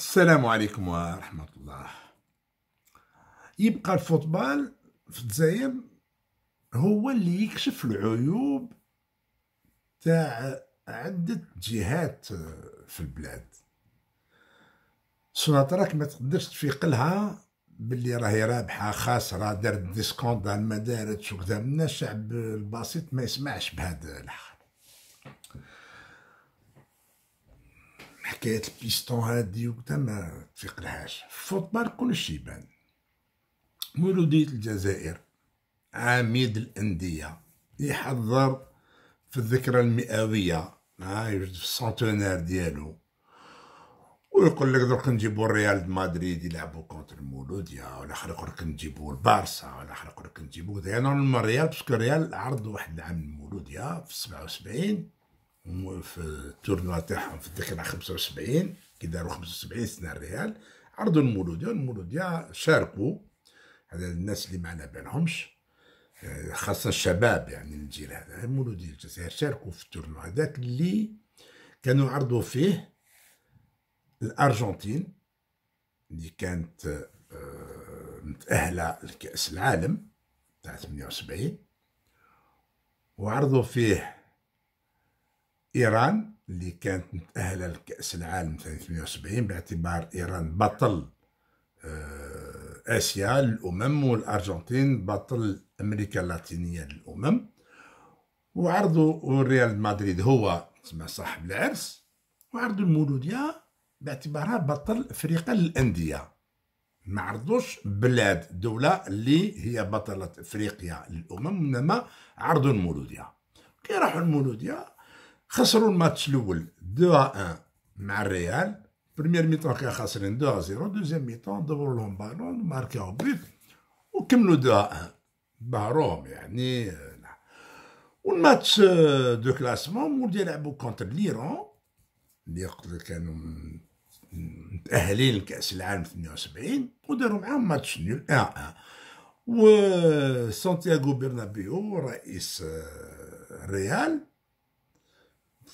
السلام عليكم ورحمة الله يبقى الفوتبال في الجزائر هو اللي يكشف العيوب تاع عدة جهات في البلاد سناطرك ما تقدرش تفيقلها باللي راهي رابحة خاسرة دارت ديسكونت على ما دارتش وكذا من الشعب البسيط ما يسمعش بهذا الحق حكايه البيستون هادي وكذا ما تفيق لهاش كلشي يبان مولوديه الجزائر عميد الانديه يحضر في الذكرى المئويه ها يوجد في السونتونير ديالو ويقول لك درك نجيبو ريال مدريد يلعبو كونتر المولودية ولا خلق درك نجيبو البارسا ولا خلق درك نجيبو كذا يعني ريال باسكو ريال عرض واحد العام المولودية في سبعة وسبعين في التورنوا تاعهم في الذكرى 75 كي داروا 75 سنه الريال عرضوا المولوديا المولوديا شاركوا هذا الناس اللي معنا بينهمش آه، خاصه الشباب يعني الجيل هذا المولوديا الجزائر شاركوا في التورنوا هذاك اللي كانوا عرضوا فيه الارجنتين اللي كانت آه، متاهله لكاس العالم تاع 78 وعرضوا فيه إيران اللي كانت متأهلة لكأس العالم 1970 باعتبار إيران بطل آه، آسيا للأمم والأرجنتين بطل أمريكا اللاتينية للأمم وعرضوا ريال مدريد هو تسمى صاحب العرس وعرضوا المولودية باعتبارها بطل أفريقيا للأندية ما عرضوش بلاد دولة اللي هي بطلة أفريقيا للأمم إنما عرضوا المولودية كي راحوا المولودية خسروا الماتش الاول 2 1 مع الريال بريمير ميطون كان خاسرين 2 0 دوزيام ميطون دبروا لهم بالون ماركاو بيت وكملوا 2 1 بهروهم يعني والماتش آه، دو كلاسمون مول يلعبوا كونتر ليرون اللي قتل كانوا متاهلين لكاس العالم 78 وداروا معاهم ماتش نيول 1 1 وسانتياغو آه، برنابيو رئيس آه، ريال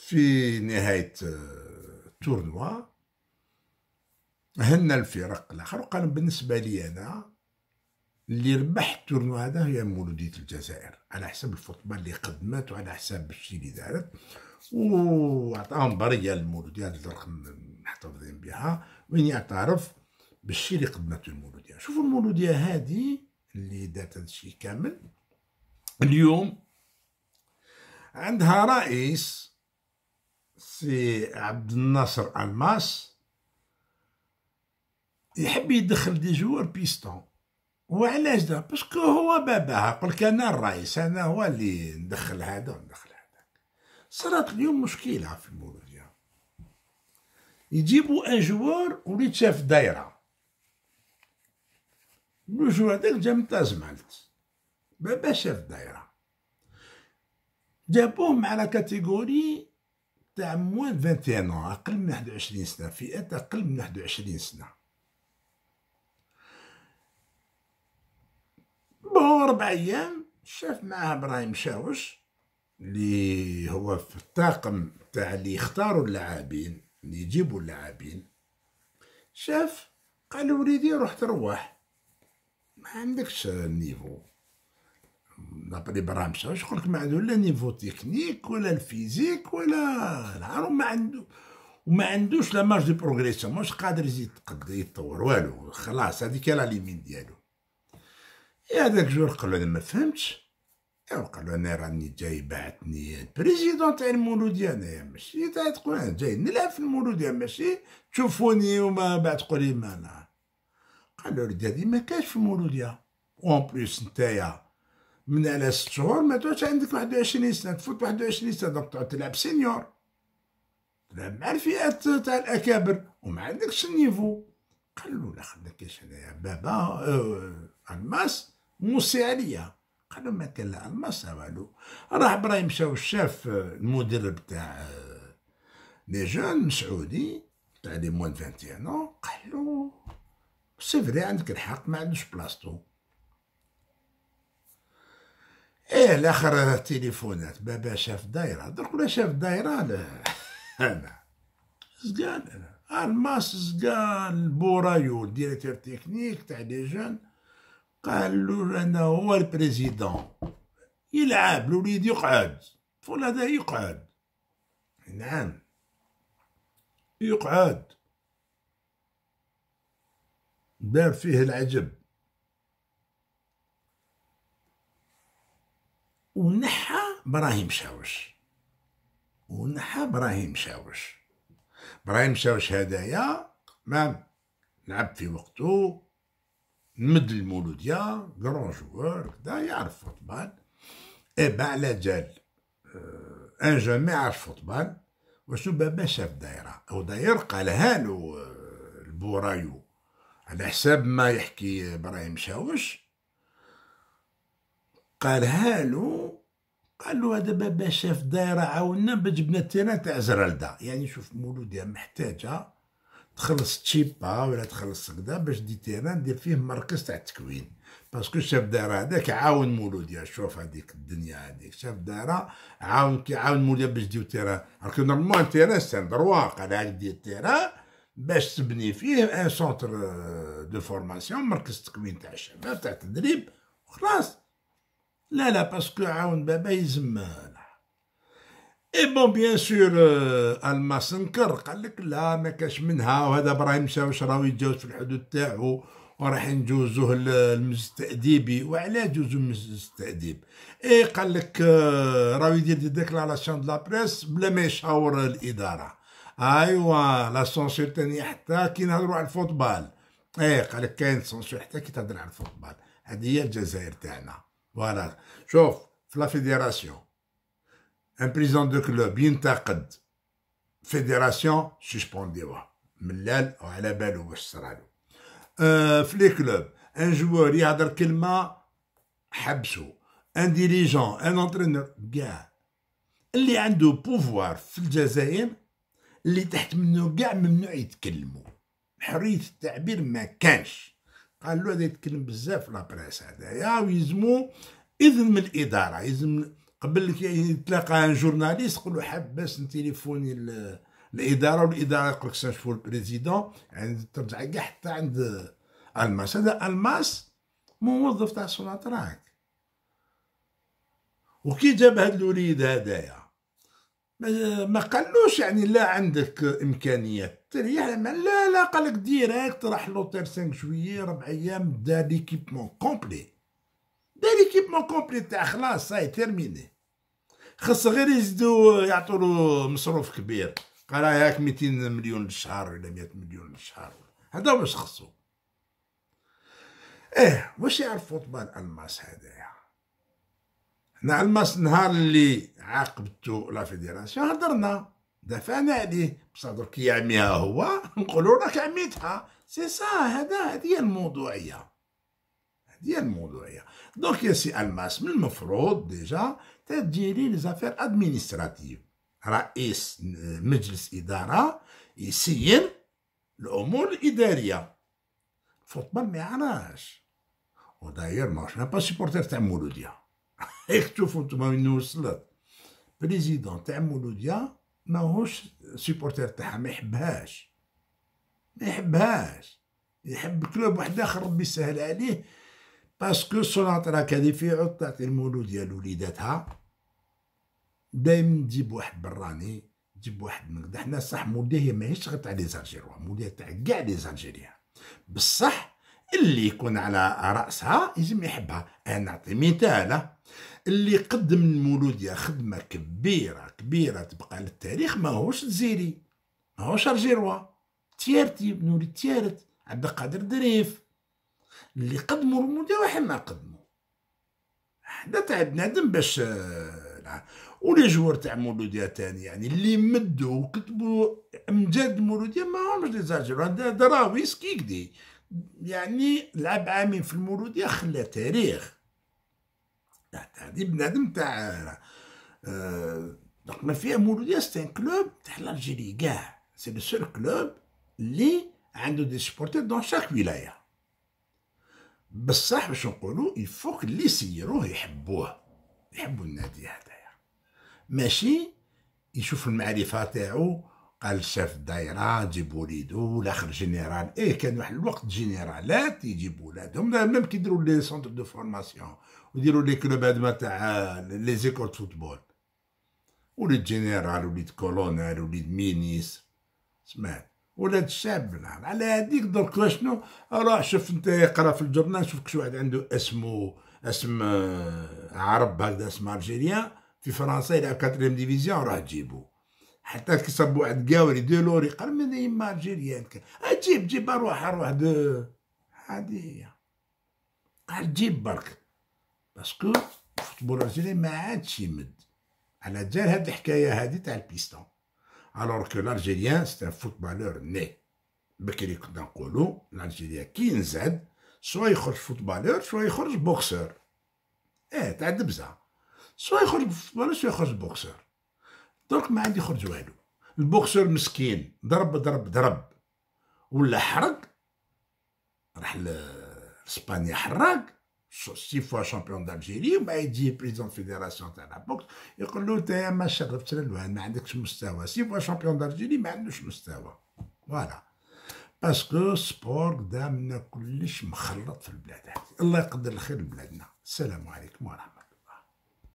في نهاية التورنوا آه، هن الفرق الاخر وقال بالنسبه لي انا اللي ربح التورنوا هذا هي مولوديه الجزائر على حسب الفوتبال اللي قدمت وعلى حسب الشيء اللي دارت وعطاهم بريه للمولوديه هذا الرقم محتفظين بها وين يعترف بالشيء اللي قدمت المولوديه شوفوا المولوديه هذه اللي دارت هذا الشيء كامل اليوم عندها رئيس سي عبد الناصر الماس يحب يدخل دي جوار بيستون وعلاش دا باسكو هو باباها قلك انا الرئيس انا هو اللي ندخل هذا وندخل هذا صارت اليوم مشكله في المولوديا يجيبوا ان جوار وليت شاف دايره الجوار هذاك جا من تازمالت بابا شاف دايره جابوه مع لا كاتيجوري تاع موان 21 عام اقل من 21 سنه فئات اقل من 21 سنه بو اربع ايام شاف معاه ابراهيم شاوش اللي هو في الطاقم تاع اللي يختاروا اللاعبين اللي يجيبوا اللاعبين شاف قال وليدي روح تروح ما عندكش النيفو لابري برامشا واش يقول لك ما عنده لا نيفو تكنيك ولا الفيزيك ولا العرو ما عنده وما عندوش لا مارج دو بروغريسيون ماش قادر يزيد يتطور والو خلاص هذيك لا ليمين ديالو يا إيه، داك جور قال له انا ما فهمتش يا إيه، قال له انا راني جاي بعثني البريزيدون تاع المولوديه انا ماشي تاع تقول انا جاي نلعب في المولوديه ماشي تشوفوني وما بعد تقولي ما انا قال له هذه ما كاش في المولوديه اون بليس نتايا من على ست شهور ما تعودش عندك 21 سنه تفوت 21 سنه دونك تعود تلعب سينيور تلعب مع الفئات تاع الاكابر وما عندكش النيفو قال له لا خليك كاش انايا بابا أه الماس موصي عليا قال له ما كان لا الماس والو راح ابراهيم مشاو شاف المدرب آه، تاع آه، لي جون سعودي تاع لي موان 21 قال له سي فري عندك الحق ما عندوش بلاصتو ايه الاخر تليفونات بابا شاف دايره درك ولا شاف دايره لا انا زقان انا الماس زقان بورايو ديريكتور تكنيك تاع لي جون قال له انا هو البريزيدون يلعب الوليد يقعد فول هذا يقعد نعم يقعد دار فيه العجب ونحى ابراهيم شاوش ونحى ابراهيم شاوش ابراهيم شاوش هدايا مام لعب في وقته مد المولودية كرون جوار كدا يعرف فوتبال إبا على جال آه، ان جون ما يعرف فوتبال وشنو بابا شاف دايره او داير قالها هالو آه، البورايو على حساب ما يحكي ابراهيم شاوش قال هالو قال له هذا بابا شاف دايره عاونا باش جبنا تاع زرالدا يعني شوف مولودها محتاجه تخلص تشيبا ولا تخلص كدا باش دي تيران دير فيه مركز تاع التكوين باسكو شاف دايره هذاك عاون مولودها شوف هذيك الدنيا هذيك شاف دايره عاون كي عاون مولودها باش ديو تيران راك نورمالمون تيران سان دروا قال هاك دير تيران باش تبني فيه ان سونتر دو فورماسيون مركز تكوين تاع الشباب تاع التدريب وخلاص لا لا باسكو عاون بابا يزمان اي بون بيان سور الماسنكر قال لك لا ما كاش منها وهذا ابراهيم مشاو شراو يتجاوز في الحدود تاعو وراح نجوزوه للمجلس التاديبي وعلاه جوزو المجلس التاديب اي قال لك راهو يدير دي ديكلاراسيون دو لا بريس بلا ما يشاور الاداره ايوا لا سونسور تاني حتى كي نهضروا على الفوتبال اي قال لك كاين سونسور حتى كي تهضر على الفوتبال هذه هي الجزائر تاعنا فوالا شوف في لا فيديراسيون ان بريزون دو كلوب ينتقد فيديراسيون سسبونديوها ملال وعلى بالو واش صرالو في لي كلوب ان جوار يهضر كلمه حبسو ان ديريجون ان انترينور كاع اللي عنده بوفوار في الجزائر اللي تحت منه كاع ممنوع يتكلموا حريه التعبير ما كانش قال له هذا يتكلم بزاف في لابريس هذايا ويلزمو اذن من الاداره يلزم قبل يتلاقى ان جورناليست يقول له حبس نتيليفوني الاداره والاداره يقول لك سانشفو البريزيدون يعني ترجع كاع حتى عند الماس هذا الماس موظف تاع سوناتراك وكي جاب هاد الوليد هذايا ما قالوش يعني لا عندك امكانيات تريح لا لا قالك ديريكت راح لوتيل 5 جويي ربع ايام دا ليكيبمون كومبلي دا ليكيبمون كومبلي تاع خلاص ساي تيرميني خص غير يزيدو يعطولو مصروف كبير قال آه، ياك 200 مليون للشهر ولا 100 مليون للشهر هذا واش خصو ايه واش يعرف فوتبال الماس هذايا حنا الماس نهار اللي عاقبتو لا فيديراسيون هضرنا دافعنا عليه بصح درك يعميها هو نقولوا راك عميتها سي سا هذا هذه هي الموضوعيه هذه هي الموضوعيه دونك يا سي الماس من المفروض ديجا تديري لي زافير ادمينستراتيف رئيس مجلس اداره يسين الامور الاداريه الفوتبال ما و وداير ماشي با سيبورتير تاع مولوديه اختفوا انتم من وصلت بريزيدون تاع مولوديا ماهوش سيبورتير تاعها ما يحبهاش ما يحبهاش يحب كلوب واحد اخر ربي يسهل عليه باسكو سوناطرا في تعطي المولوديا لوليداتها دايما تجيب واحد براني تجيب واحد نقد حنا صح هي ماهيش غير تاع لي زالجيروا مولوديا تاع كاع لي زالجيريان بصح اللي يكون على راسها يجم يحبها انا نعطي مثال اللي قدم المولودية خدمة كبيرة كبيرة تبقى للتاريخ ماهوش تزيري ماهوش أرجيروا تيارتي بن وليد تيارت عبد القادر دريف اللي قدموا المولودية ما قدموا حنا تاع بنادم باش آه، ولي جوار تاع مولودية تاني يعني اللي مدوا وكتبوا امجاد المولودية ماهمش لي زاجيروا دراويس كيكدي يعني لعب عامين في المولودية خلى تاريخ دي بنادم تاع آه، دونك ما فيها مولوديه سي ان كلوب تاع لالجيري كاع سي لو سول كلوب لي عنده دي سبورتير دون شاك ولايه بصح باش نقولو يفوق لي يسيروه يحبوه يحبوا النادي هذايا ماشي يشوف المعرفه تاعو قال شاف الدايره جيب وليدو لاخر جينيرال ايه كان واحد الوقت جينيرالات يجيبوا ولادهم ميم كيديروا لي سونتر دو فورماسيون ويديروا لي كلوب هذا تاع لي زيكول فوتبول وليد جينيرال وليد كولونيل وليد مينيس سمعت ولاد الشعب نعم على هذيك درك شنو راه شوف انت اقرا في الجورنال شوف كش واحد عنده اسمو اسم آه، عرب هكذا اسم الجيريان في فرنسا يلعب كاتريم ديفيزيون راه تجيبو حتى كي صبوا واحد قاوري دو لوري قال من يما الجيريان جيب جيب اروح اروح دو هادي هي جيب برك باسكو الفوتبول الجزائري ما عادش يمد على جال هاد الحكايه هادي تاع البيستون الوغ كو الجيريان سي ان فوتبالور ني بكري كنا نقولو الجيريان كي نزاد سوا يخرج فوتبالور سوا يخرج بوكسور اه تاع دبزه سوا يخرج فوتبالور سوا يخرج بوكسور درك ما عندي يخرج والو البوكسور مسكين ضرب ضرب ضرب ولا حرق راح لاسبانيا حراق six fois champion d'Algérie ومع يجي بريزون فيدراسيون تاع لابوكس بوكس يقول له انت ما شرفتنا الوهن ما عندكش مستوى سي فوا شامبيون d'Algérie ما عندوش مستوى فوالا باسكو سبور قدامنا كلش مخلط في البلاد هذه الله يقدر الخير لبلادنا السلام عليكم ورحمه